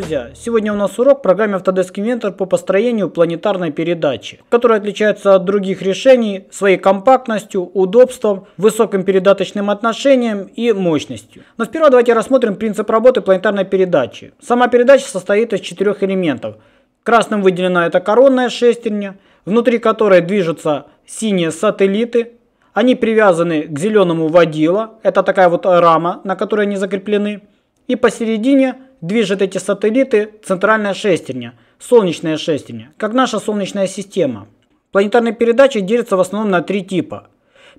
друзья! Сегодня у нас урок в программе Autodesk Inventor по построению планетарной передачи, которая отличается от других решений своей компактностью, удобством, высоким передаточным отношением и мощностью. Но сперва давайте рассмотрим принцип работы планетарной передачи. Сама передача состоит из четырех элементов. Красным выделена эта коронная шестерня, внутри которой движутся синие сателлиты, они привязаны к зеленому водила, это такая вот рама, на которой они закреплены, и посередине движет эти сателлиты центральная шестерня, солнечная шестерня, как наша солнечная система. Планетарные передачи делятся в основном на три типа.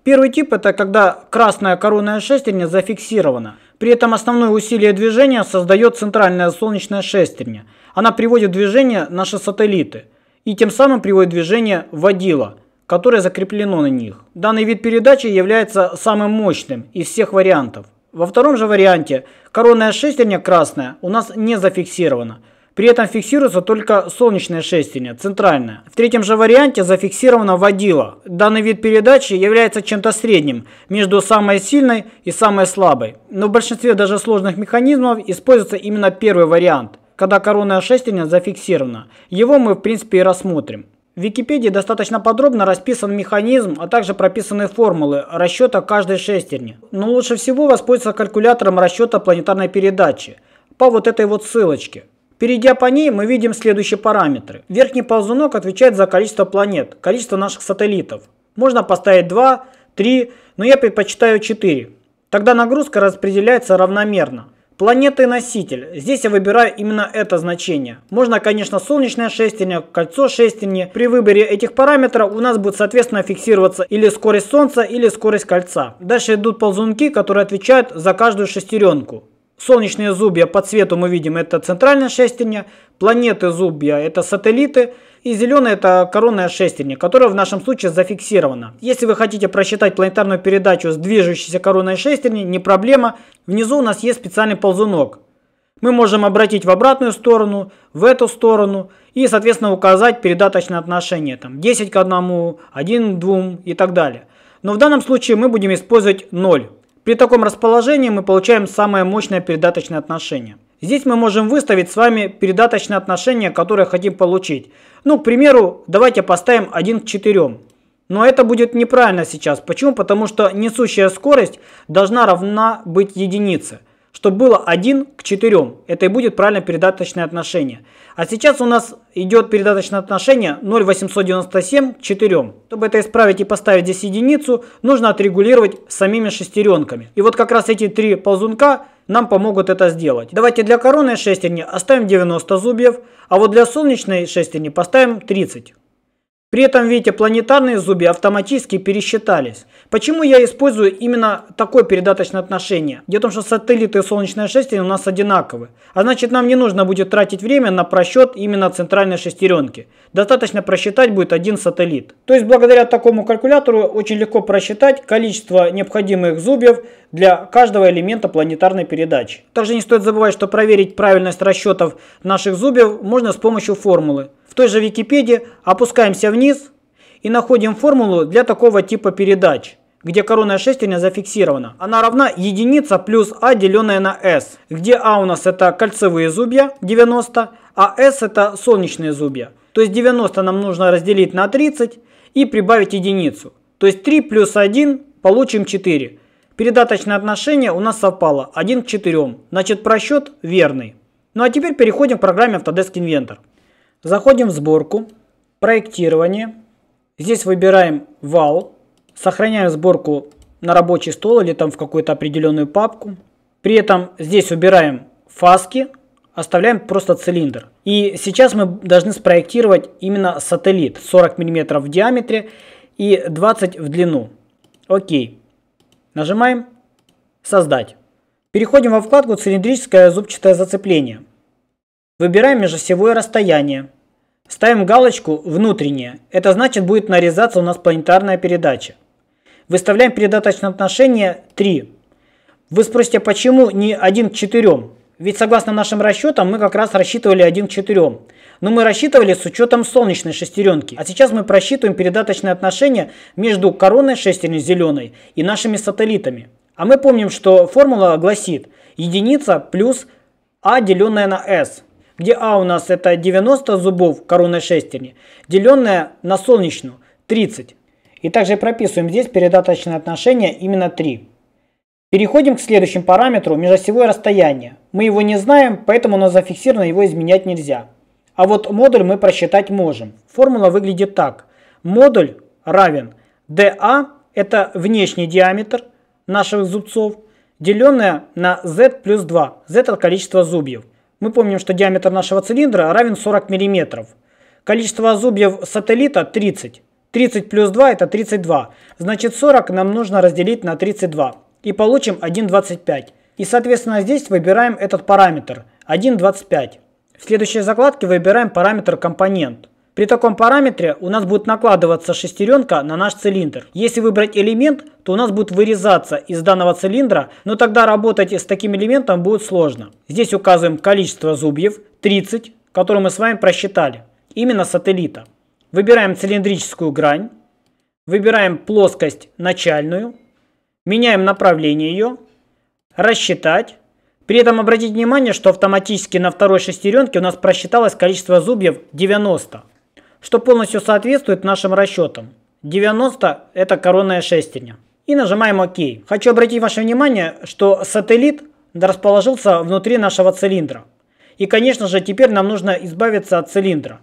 Первый тип – это когда красная коронная шестерня зафиксирована. При этом основное усилие движения создает центральная солнечная шестерня. Она приводит в движение наши сателлиты и тем самым приводит в движение водила, которое закреплено на них. Данный вид передачи является самым мощным из всех вариантов. Во втором же варианте Коронная шестерня красная у нас не зафиксирована. При этом фиксируется только солнечная шестерня, центральная. В третьем же варианте зафиксирована водила. Данный вид передачи является чем-то средним между самой сильной и самой слабой. Но в большинстве даже сложных механизмов используется именно первый вариант, когда коронная шестерня зафиксирована. Его мы в принципе и рассмотрим. В Википедии достаточно подробно расписан механизм, а также прописаны формулы расчета каждой шестерни. Но лучше всего воспользоваться калькулятором расчета планетарной передачи по вот этой вот ссылочке. Перейдя по ней, мы видим следующие параметры. Верхний ползунок отвечает за количество планет, количество наших сателлитов. Можно поставить 2, 3, но я предпочитаю 4. Тогда нагрузка распределяется равномерно. Планеты-носитель. Здесь я выбираю именно это значение. Можно, конечно, солнечное шестерня, кольцо шестерни. При выборе этих параметров у нас будет, соответственно, фиксироваться или скорость Солнца, или скорость кольца. Дальше идут ползунки, которые отвечают за каждую шестеренку. Солнечные зубья по цвету мы видим это центральная шестерня, планеты зубья это сателлиты, и зеленый это коронная шестерня, которая в нашем случае зафиксирована. Если вы хотите просчитать планетарную передачу с движущейся коронной шестерни, не проблема, внизу у нас есть специальный ползунок. Мы можем обратить в обратную сторону, в эту сторону и, соответственно, указать передаточное отношение, там 10 к 1, 1 к 2 и так далее. Но в данном случае мы будем использовать 0. При таком расположении мы получаем самое мощное передаточное отношение. Здесь мы можем выставить с вами передаточные отношения, которые хотим получить. Ну, к примеру, давайте поставим 1 к 4. Но это будет неправильно сейчас. Почему? Потому что несущая скорость должна равна быть единице чтобы было 1 к 4. Это и будет правильное передаточное отношение. А сейчас у нас идет передаточное отношение 0,897 к 4. Чтобы это исправить и поставить здесь единицу, нужно отрегулировать самими шестеренками. И вот как раз эти три ползунка нам помогут это сделать. Давайте для коронной шестерни оставим 90 зубьев, а вот для солнечной шестерни поставим 30. При этом, видите, планетарные зубья автоматически пересчитались. Почему я использую именно такое передаточное отношение? Дело в том, что сателлиты и солнечная шестерня у нас одинаковы. А значит, нам не нужно будет тратить время на просчет именно центральной шестеренки. Достаточно просчитать будет один сателлит. То есть, благодаря такому калькулятору очень легко просчитать количество необходимых зубьев для каждого элемента планетарной передачи. Также не стоит забывать, что проверить правильность расчетов наших зубьев можно с помощью формулы. В той же Википедии опускаемся вниз и находим формулу для такого типа передач, где коронная шестерня зафиксирована. Она равна единица плюс А, деленное на S, где А у нас это кольцевые зубья 90, а S это солнечные зубья. То есть 90 нам нужно разделить на 30 и прибавить единицу. То есть 3 плюс 1 получим 4. Передаточное отношение у нас совпало 1 к 4. Значит просчет верный. Ну а теперь переходим к программе Autodesk Inventor. Заходим в сборку, проектирование. Здесь выбираем вал, сохраняем сборку на рабочий стол или там в какую-то определенную папку. При этом здесь убираем фаски, оставляем просто цилиндр. И сейчас мы должны спроектировать именно сателлит 40 мм в диаметре и 20 в длину. Окей. Нажимаем «Создать». Переходим во вкладку «Цилиндрическое зубчатое зацепление». Выбираем межосевое расстояние. Ставим галочку «Внутреннее». Это значит, будет нарезаться у нас планетарная передача. Выставляем передаточное отношение 3. Вы спросите, а почему не 1 к 4? Ведь согласно нашим расчетам мы как раз рассчитывали 1 к 4. Но мы рассчитывали с учетом солнечной шестеренки. А сейчас мы просчитываем передаточное отношение между короной шестерни зеленой и нашими сателлитами. А мы помним, что формула гласит единица плюс а деленное на s где А у нас это 90 зубов короны шестерни, деленное на солнечную 30. И также прописываем здесь передаточное отношение именно 3. Переходим к следующему параметру – межосевое расстояние. Мы его не знаем, поэтому на зафиксировано, его изменять нельзя. А вот модуль мы просчитать можем. Формула выглядит так. Модуль равен DA – это внешний диаметр наших зубцов, деленное на Z плюс 2. Z – это количество зубьев. Мы помним, что диаметр нашего цилиндра равен 40 мм. Количество зубьев сателлита 30. 30 плюс 2 это 32. Значит 40 нам нужно разделить на 32. И получим 1,25. И соответственно здесь выбираем этот параметр 1,25. В следующей закладке выбираем параметр компонент. При таком параметре у нас будет накладываться шестеренка на наш цилиндр. Если выбрать элемент, то у нас будет вырезаться из данного цилиндра, но тогда работать с таким элементом будет сложно. Здесь указываем количество зубьев, 30, которые мы с вами просчитали, именно сателлита. Выбираем цилиндрическую грань, выбираем плоскость начальную, меняем направление ее, рассчитать. При этом обратите внимание, что автоматически на второй шестеренке у нас просчиталось количество зубьев 90 что полностью соответствует нашим расчетам. 90 – это коронная шестерня. И нажимаем ОК. Хочу обратить ваше внимание, что сателлит расположился внутри нашего цилиндра. И, конечно же, теперь нам нужно избавиться от цилиндра.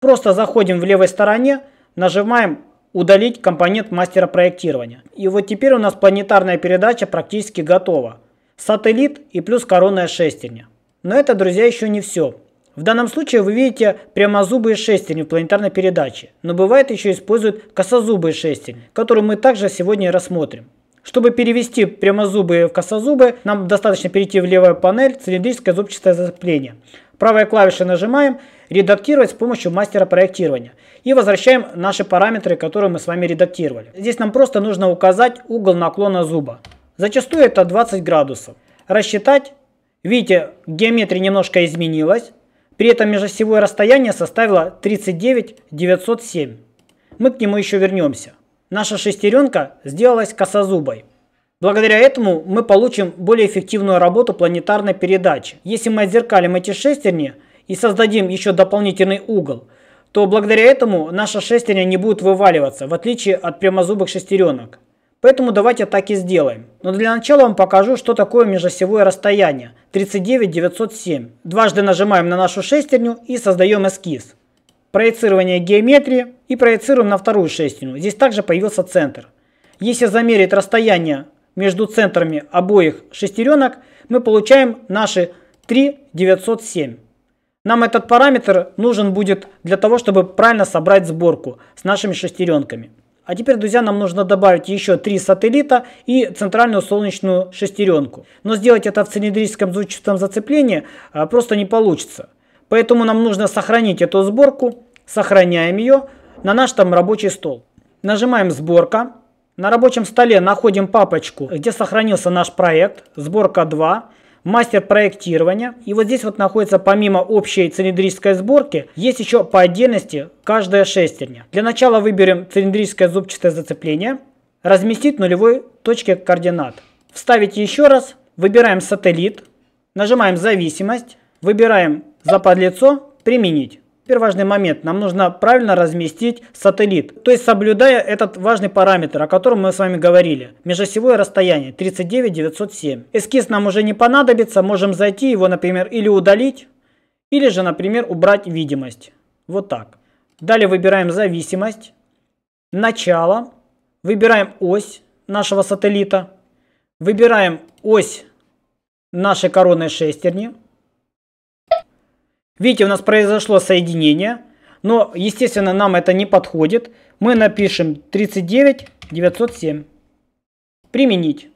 Просто заходим в левой стороне, нажимаем «Удалить компонент мастера проектирования». И вот теперь у нас планетарная передача практически готова. Сателлит и плюс коронная шестерня. Но это, друзья, еще не все. В данном случае вы видите прямозубые шестерни в планетарной передаче, но бывает еще используют косозубые шестерни, которые мы также сегодня рассмотрим. Чтобы перевести прямозубые в косозубы, нам достаточно перейти в левую панель «Цилиндрическое зубчатое зацепление». Правой клавишей нажимаем «Редактировать с помощью мастера проектирования» и возвращаем наши параметры, которые мы с вами редактировали. Здесь нам просто нужно указать угол наклона зуба. Зачастую это 20 градусов. Рассчитать. Видите, геометрия немножко изменилась. При этом межосевое расстояние составило 39 907. Мы к нему еще вернемся. Наша шестеренка сделалась косозубой. Благодаря этому мы получим более эффективную работу планетарной передачи. Если мы отзеркалим эти шестерни и создадим еще дополнительный угол, то благодаря этому наша шестерня не будет вываливаться, в отличие от прямозубых шестеренок. Поэтому давайте так и сделаем. Но для начала вам покажу, что такое межосевое расстояние 39 907. Дважды нажимаем на нашу шестерню и создаем эскиз. Проецирование геометрии и проецируем на вторую шестерню. Здесь также появился центр. Если замерить расстояние между центрами обоих шестеренок, мы получаем наши 3 907. Нам этот параметр нужен будет для того, чтобы правильно собрать сборку с нашими шестеренками. А теперь, друзья, нам нужно добавить еще три сателлита и центральную солнечную шестеренку. Но сделать это в цилиндрическом зубчатом зацеплении а, просто не получится. Поэтому нам нужно сохранить эту сборку, сохраняем ее на наш там рабочий стол. Нажимаем «Сборка». На рабочем столе находим папочку, где сохранился наш проект «Сборка 2» мастер проектирования. И вот здесь вот находится помимо общей цилиндрической сборки, есть еще по отдельности каждая шестерня. Для начала выберем цилиндрическое зубчатое зацепление, разместить в нулевой точке координат. Вставить еще раз, выбираем сателлит, нажимаем зависимость, выбираем западлицо, применить. Теперь важный момент. Нам нужно правильно разместить сателлит, то есть соблюдая этот важный параметр, о котором мы с вами говорили. Межосевое расстояние 39 907. Эскиз нам уже не понадобится, можем зайти его, например, или удалить, или же, например, убрать видимость. Вот так. Далее выбираем зависимость, начало, выбираем ось нашего сателлита, выбираем ось нашей коронной шестерни, Видите, у нас произошло соединение, но, естественно, нам это не подходит. Мы напишем 39 907. Применить.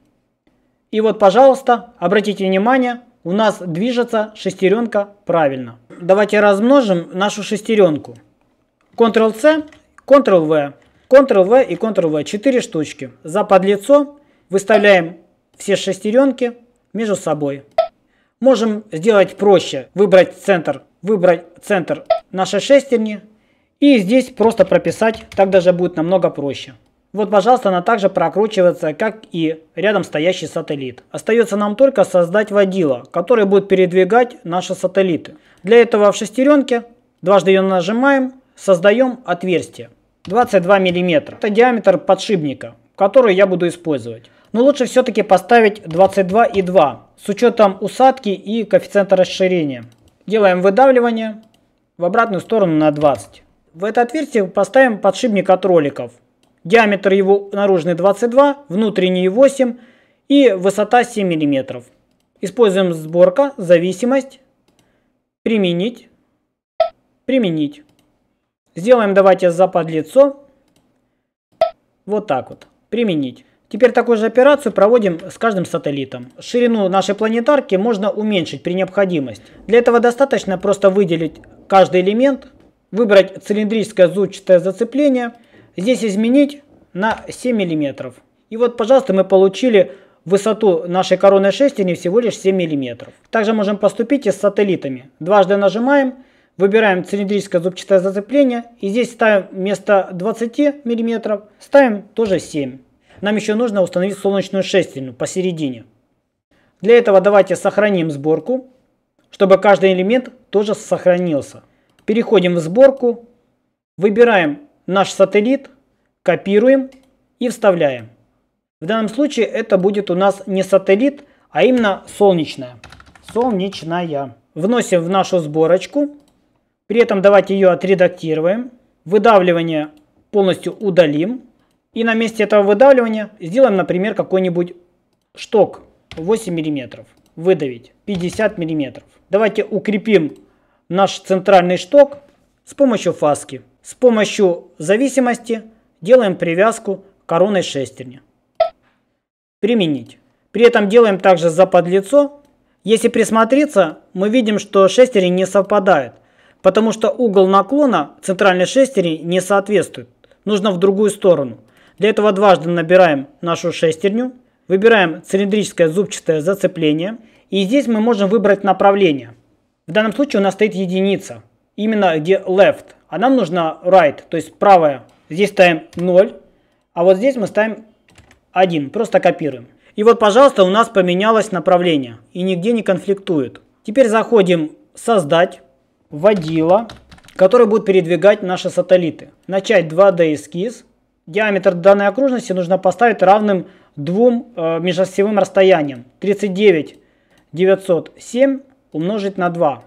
И вот, пожалуйста, обратите внимание, у нас движется шестеренка правильно. Давайте размножим нашу шестеренку. Ctrl-C, Ctrl-V, Ctrl-V и Ctrl-V. Четыре штучки. За подлицо выставляем все шестеренки между собой. Можем сделать проще. Выбрать центр, выбрать центр нашей шестерни. И здесь просто прописать, так даже будет намного проще. Вот, пожалуйста, она также прокручивается, как и рядом стоящий сателлит. Остается нам только создать водила, который будет передвигать наши сателлиты. Для этого в шестеренке дважды ее нажимаем, создаем отверстие 22 мм. Это диаметр подшипника, который я буду использовать. Но лучше все-таки поставить 22 и 2, с учетом усадки и коэффициента расширения. Делаем выдавливание в обратную сторону на 20. В это отверстие поставим подшипник от роликов. Диаметр его наружный 22, внутренний 8 и высота 7 мм. Используем сборка, зависимость, применить, применить. Сделаем давайте запад лицо. Вот так вот. Применить. Теперь такую же операцию проводим с каждым сателлитом. Ширину нашей планетарки можно уменьшить при необходимости. Для этого достаточно просто выделить каждый элемент, выбрать цилиндрическое зубчатое зацепление, здесь изменить на 7 мм. И вот, пожалуйста, мы получили высоту нашей короны шестерни всего лишь 7 мм. Также можем поступить и с сателлитами. Дважды нажимаем, выбираем цилиндрическое зубчатое зацепление и здесь ставим вместо 20 мм, ставим тоже 7 нам еще нужно установить солнечную шестерню посередине. Для этого давайте сохраним сборку, чтобы каждый элемент тоже сохранился. Переходим в сборку, выбираем наш сателлит, копируем и вставляем. В данном случае это будет у нас не сателлит, а именно солнечная. Солнечная. Вносим в нашу сборочку. При этом давайте ее отредактируем. Выдавливание полностью удалим. И на месте этого выдавливания сделаем, например, какой-нибудь шток 8 мм. Выдавить 50 мм. Давайте укрепим наш центральный шток с помощью фаски. С помощью зависимости делаем привязку короной шестерни. Применить. При этом делаем также заподлицо. Если присмотреться, мы видим, что шестерни не совпадают, потому что угол наклона центральной шестерни не соответствует. Нужно в другую сторону. Для этого дважды набираем нашу шестерню, выбираем цилиндрическое зубчатое зацепление. И здесь мы можем выбрать направление. В данном случае у нас стоит единица, именно где left. А нам нужна right, то есть правая. Здесь ставим 0, а вот здесь мы ставим 1, просто копируем. И вот, пожалуйста, у нас поменялось направление и нигде не конфликтует. Теперь заходим «Создать», «Водила», который будет передвигать наши сателлиты. Начать 2D эскиз диаметр данной окружности нужно поставить равным двум э, межосевым расстояниям. 39 907 умножить на 2.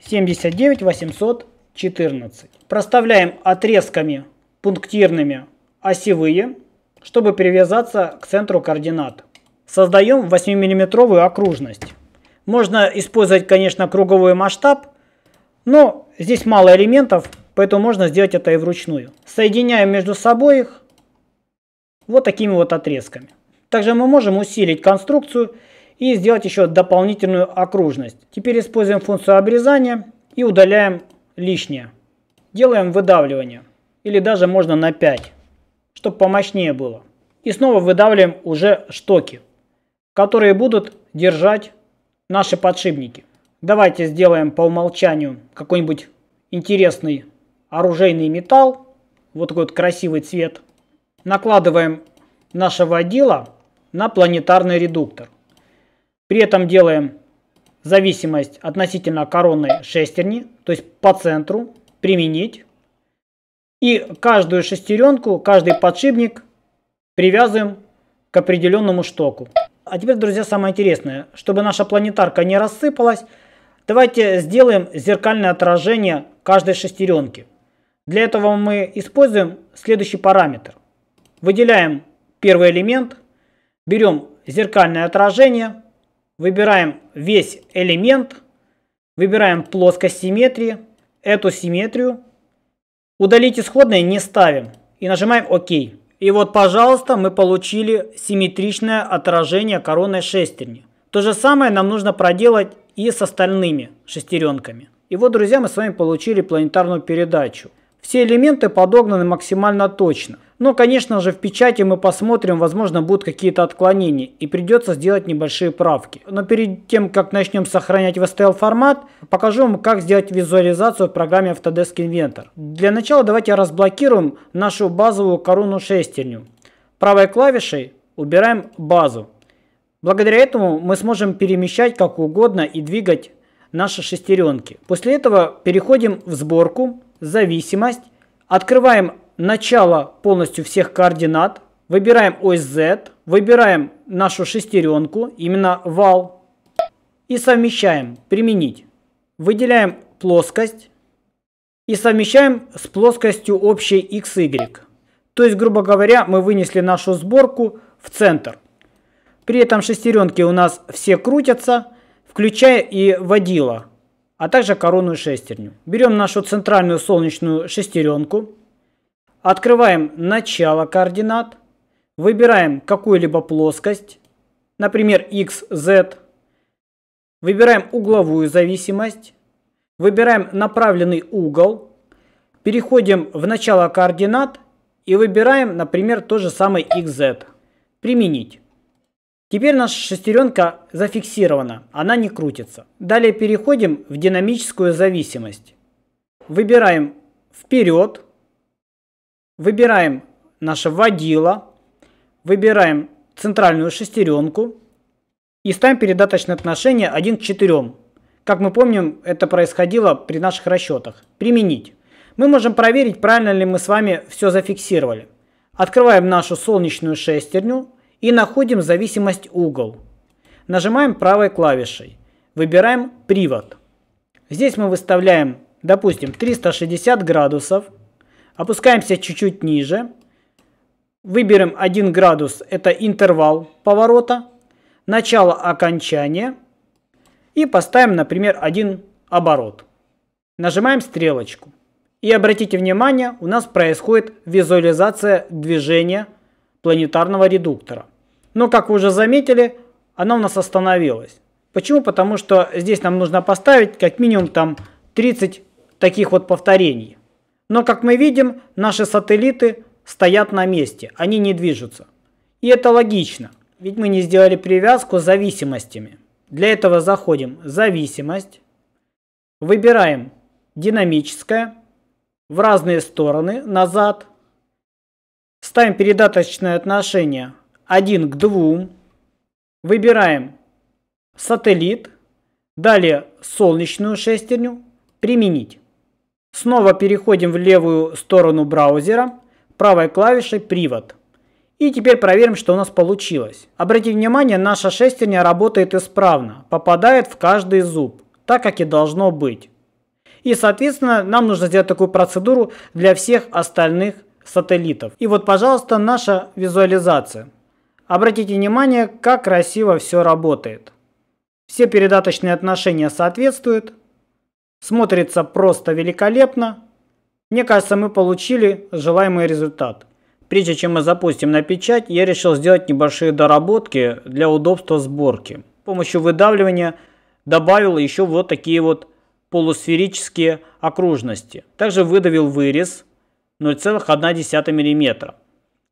79 814. Проставляем отрезками пунктирными осевые, чтобы привязаться к центру координат. Создаем 8-миллиметровую окружность. Можно использовать, конечно, круговой масштаб, но здесь мало элементов, Поэтому можно сделать это и вручную. Соединяем между собой их вот такими вот отрезками. Также мы можем усилить конструкцию и сделать еще дополнительную окружность. Теперь используем функцию обрезания и удаляем лишнее. Делаем выдавливание или даже можно на 5, чтобы помощнее было. И снова выдавливаем уже штоки, которые будут держать наши подшипники. Давайте сделаем по умолчанию какой-нибудь интересный оружейный металл, вот такой вот красивый цвет. Накладываем нашего отдела на планетарный редуктор. При этом делаем зависимость относительно коронной шестерни, то есть по центру применить. И каждую шестеренку, каждый подшипник привязываем к определенному штоку. А теперь, друзья, самое интересное. Чтобы наша планетарка не рассыпалась, давайте сделаем зеркальное отражение каждой шестеренки. Для этого мы используем следующий параметр. Выделяем первый элемент, берем зеркальное отражение, выбираем весь элемент, выбираем плоскость симметрии, эту симметрию, удалить исходное не ставим и нажимаем ОК. И вот, пожалуйста, мы получили симметричное отражение коронной шестерни. То же самое нам нужно проделать и с остальными шестеренками. И вот, друзья, мы с вами получили планетарную передачу. Все элементы подогнаны максимально точно. Но, конечно же, в печати мы посмотрим, возможно, будут какие-то отклонения и придется сделать небольшие правки. Но перед тем, как начнем сохранять в STL формат, покажу вам, как сделать визуализацию в программе Autodesk Inventor. Для начала давайте разблокируем нашу базовую корону шестерню. Правой клавишей убираем базу. Благодаря этому мы сможем перемещать как угодно и двигать наши шестеренки. После этого переходим в сборку зависимость, открываем начало полностью всех координат, выбираем ось Z, выбираем нашу шестеренку, именно вал, и совмещаем, применить. Выделяем плоскость и совмещаем с плоскостью общей XY. То есть, грубо говоря, мы вынесли нашу сборку в центр. При этом шестеренки у нас все крутятся, включая и водила а также коронную шестерню. Берем нашу центральную солнечную шестеренку, открываем начало координат, выбираем какую-либо плоскость, например, x, z, выбираем угловую зависимость, выбираем направленный угол, переходим в начало координат и выбираем, например, тот же самое xz. Применить. Теперь наша шестеренка зафиксирована, она не крутится. Далее переходим в динамическую зависимость. Выбираем вперед, выбираем наше водило, выбираем центральную шестеренку и ставим передаточное отношение 1 к 4. Как мы помним, это происходило при наших расчетах. Применить. Мы можем проверить, правильно ли мы с вами все зафиксировали. Открываем нашу солнечную шестерню, и находим зависимость угол. Нажимаем правой клавишей. Выбираем привод. Здесь мы выставляем, допустим, 360 градусов. Опускаемся чуть-чуть ниже. Выберем 1 градус, это интервал поворота. Начало окончания. И поставим, например, один оборот. Нажимаем стрелочку. И обратите внимание, у нас происходит визуализация движения планетарного редуктора. Но, как вы уже заметили, она у нас остановилась. Почему? Потому что здесь нам нужно поставить как минимум там 30 таких вот повторений. Но, как мы видим, наши сателлиты стоят на месте, они не движутся. И это логично, ведь мы не сделали привязку с зависимостями. Для этого заходим «Зависимость», выбираем «Динамическая», в разные стороны, назад – Ставим передаточное отношение 1 к 2. Выбираем сателлит. Далее солнечную шестерню. Применить. Снова переходим в левую сторону браузера. Правой клавишей привод. И теперь проверим, что у нас получилось. Обратите внимание, наша шестерня работает исправно. Попадает в каждый зуб. Так, как и должно быть. И, соответственно, нам нужно сделать такую процедуру для всех остальных сателлитов. И вот, пожалуйста, наша визуализация. Обратите внимание, как красиво все работает. Все передаточные отношения соответствуют. Смотрится просто великолепно. Мне кажется, мы получили желаемый результат. Прежде чем мы запустим на печать, я решил сделать небольшие доработки для удобства сборки. С помощью выдавливания добавил еще вот такие вот полусферические окружности. Также выдавил вырез 0,1 мм.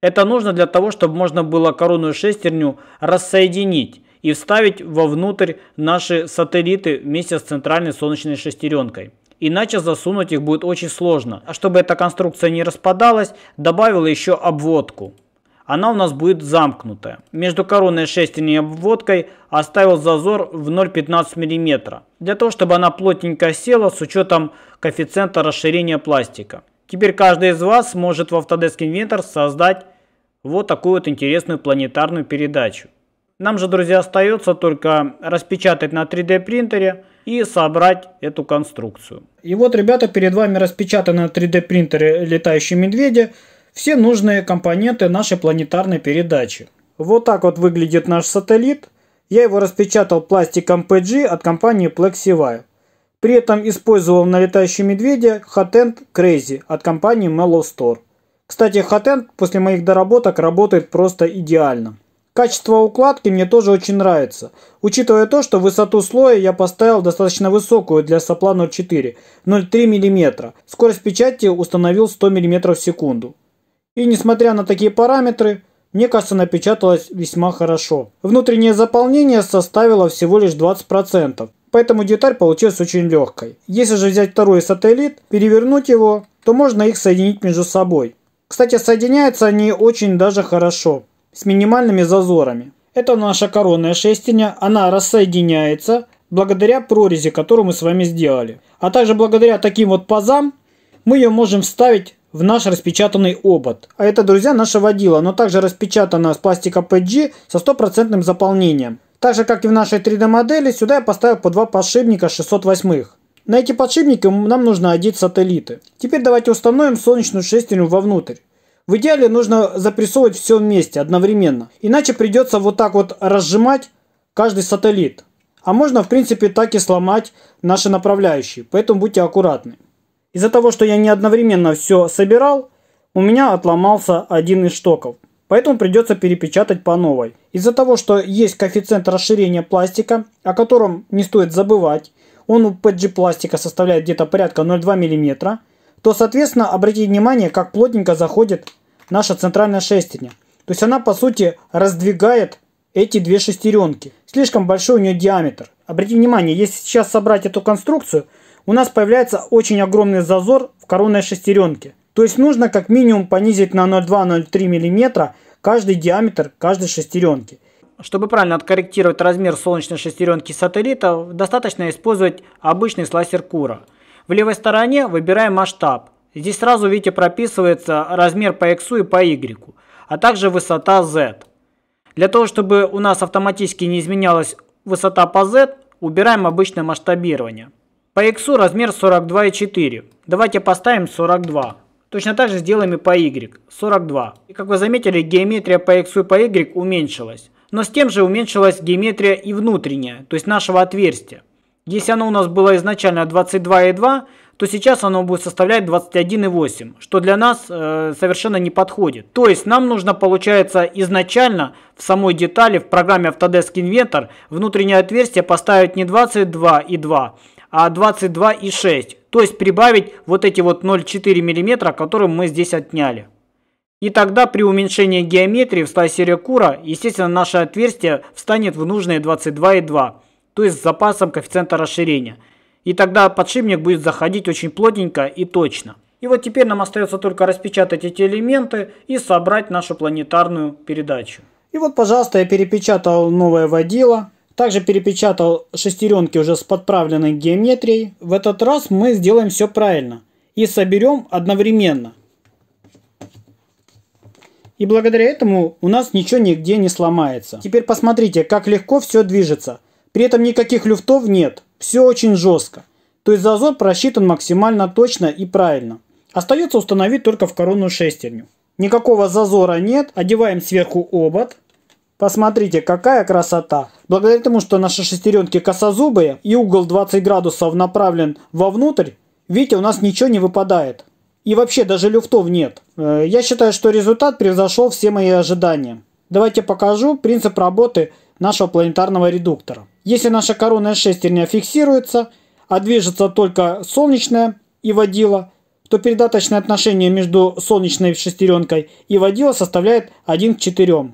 Это нужно для того, чтобы можно было коронную шестерню рассоединить и вставить вовнутрь наши сателлиты вместе с центральной солнечной шестеренкой. Иначе засунуть их будет очень сложно. А чтобы эта конструкция не распадалась, добавил еще обводку. Она у нас будет замкнутая. Между коронной шестерней и обводкой оставил зазор в 0,15 мм. Для того, чтобы она плотненько села с учетом коэффициента расширения пластика. Теперь каждый из вас может в Autodesk Inventor создать вот такую вот интересную планетарную передачу. Нам же, друзья, остается только распечатать на 3D принтере и собрать эту конструкцию. И вот, ребята, перед вами распечатаны на 3D принтере летающие медведи все нужные компоненты нашей планетарной передачи. Вот так вот выглядит наш сателлит. Я его распечатал пластиком PG от компании PlexiWire. При этом использовал на летающем медведе Hotend Crazy от компании Mellow Store. Кстати, Hotend после моих доработок работает просто идеально. Качество укладки мне тоже очень нравится, учитывая то, что высоту слоя я поставил достаточно высокую для сопла 0.4, 0.3 мм. Скорость печати установил 100 мм в секунду. И несмотря на такие параметры, мне кажется, напечаталось весьма хорошо. Внутреннее заполнение составило всего лишь 20%. Поэтому деталь получилась очень легкой. Если же взять второй сателлит, перевернуть его, то можно их соединить между собой. Кстати, соединяются они очень даже хорошо, с минимальными зазорами. Это наша коронная шестиня, она рассоединяется благодаря прорези, которую мы с вами сделали. А также благодаря таким вот пазам мы ее можем вставить в наш распечатанный обод. А это, друзья, наша водила, Оно также распечатана с пластика PG со стопроцентным заполнением. Так же, как и в нашей 3D модели, сюда я поставил по два подшипника 608. На эти подшипники нам нужно одеть сателлиты. Теперь давайте установим солнечную шестерню вовнутрь. В идеале нужно запрессовывать все вместе одновременно. Иначе придется вот так вот разжимать каждый сателлит. А можно в принципе так и сломать наши направляющие. Поэтому будьте аккуратны. Из-за того, что я не одновременно все собирал, у меня отломался один из штоков поэтому придется перепечатать по новой. Из-за того, что есть коэффициент расширения пластика, о котором не стоит забывать, он у PG пластика составляет где-то порядка 0,2 мм, то, соответственно, обратите внимание, как плотненько заходит наша центральная шестерня. То есть она, по сути, раздвигает эти две шестеренки. Слишком большой у нее диаметр. Обратите внимание, если сейчас собрать эту конструкцию, у нас появляется очень огромный зазор в коронной шестеренке. То есть нужно как минимум понизить на 0,2-0,3 мм каждый диаметр каждой шестеренки. Чтобы правильно откорректировать размер солнечной шестеренки сателлита, достаточно использовать обычный слайсер Кура. В левой стороне выбираем масштаб. Здесь сразу видите прописывается размер по X и по Y, а также высота Z. Для того, чтобы у нас автоматически не изменялась высота по Z, убираем обычное масштабирование. По X размер 42,4. Давайте поставим 42. Точно так же сделаем и по y, 42. И как вы заметили, геометрия по x и по y уменьшилась. Но с тем же уменьшилась геометрия и внутренняя, то есть нашего отверстия. Если оно у нас было изначально 22,2, то сейчас оно будет составлять 21,8, что для нас э, совершенно не подходит. То есть нам нужно, получается, изначально в самой детали, в программе Autodesk Inventor, внутреннее отверстие поставить не 22,2, а 22,6. То есть прибавить вот эти вот 0,4 мм, которые мы здесь отняли. И тогда при уменьшении геометрии в слайсере Кура, естественно, наше отверстие встанет в нужные 22,2, то есть с запасом коэффициента расширения. И тогда подшипник будет заходить очень плотненько и точно. И вот теперь нам остается только распечатать эти элементы и собрать нашу планетарную передачу. И вот, пожалуйста, я перепечатал новое водило. Также перепечатал шестеренки уже с подправленной геометрией. В этот раз мы сделаем все правильно и соберем одновременно. И благодаря этому у нас ничего нигде не сломается. Теперь посмотрите, как легко все движется. При этом никаких люфтов нет. Все очень жестко. То есть зазор просчитан максимально точно и правильно. Остается установить только в коронную шестерню. Никакого зазора нет. Одеваем сверху обод. Посмотрите, какая красота. Благодаря тому, что наши шестеренки косозубые и угол 20 градусов направлен вовнутрь, видите, у нас ничего не выпадает. И вообще даже люфтов нет. Э, я считаю, что результат превзошел все мои ожидания. Давайте покажу принцип работы нашего планетарного редуктора. Если наша коронная шестерня фиксируется, а движется только солнечная и водила, то передаточное отношение между солнечной шестеренкой и водила составляет 1 к 4.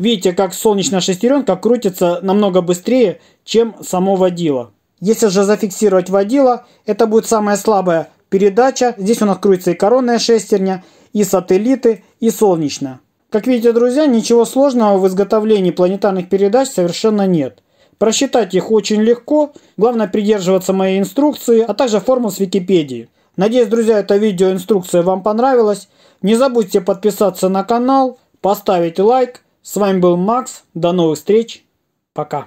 Видите, как солнечная шестеренка крутится намного быстрее, чем само водило. Если же зафиксировать водило, это будет самая слабая передача. Здесь у нас крутится и коронная шестерня, и сателлиты, и солнечная. Как видите, друзья, ничего сложного в изготовлении планетарных передач совершенно нет. Просчитать их очень легко. Главное придерживаться моей инструкции, а также формул с Википедии. Надеюсь, друзья, эта видеоинструкция вам понравилась. Не забудьте подписаться на канал, поставить лайк. С вами был Макс. До новых встреч. Пока.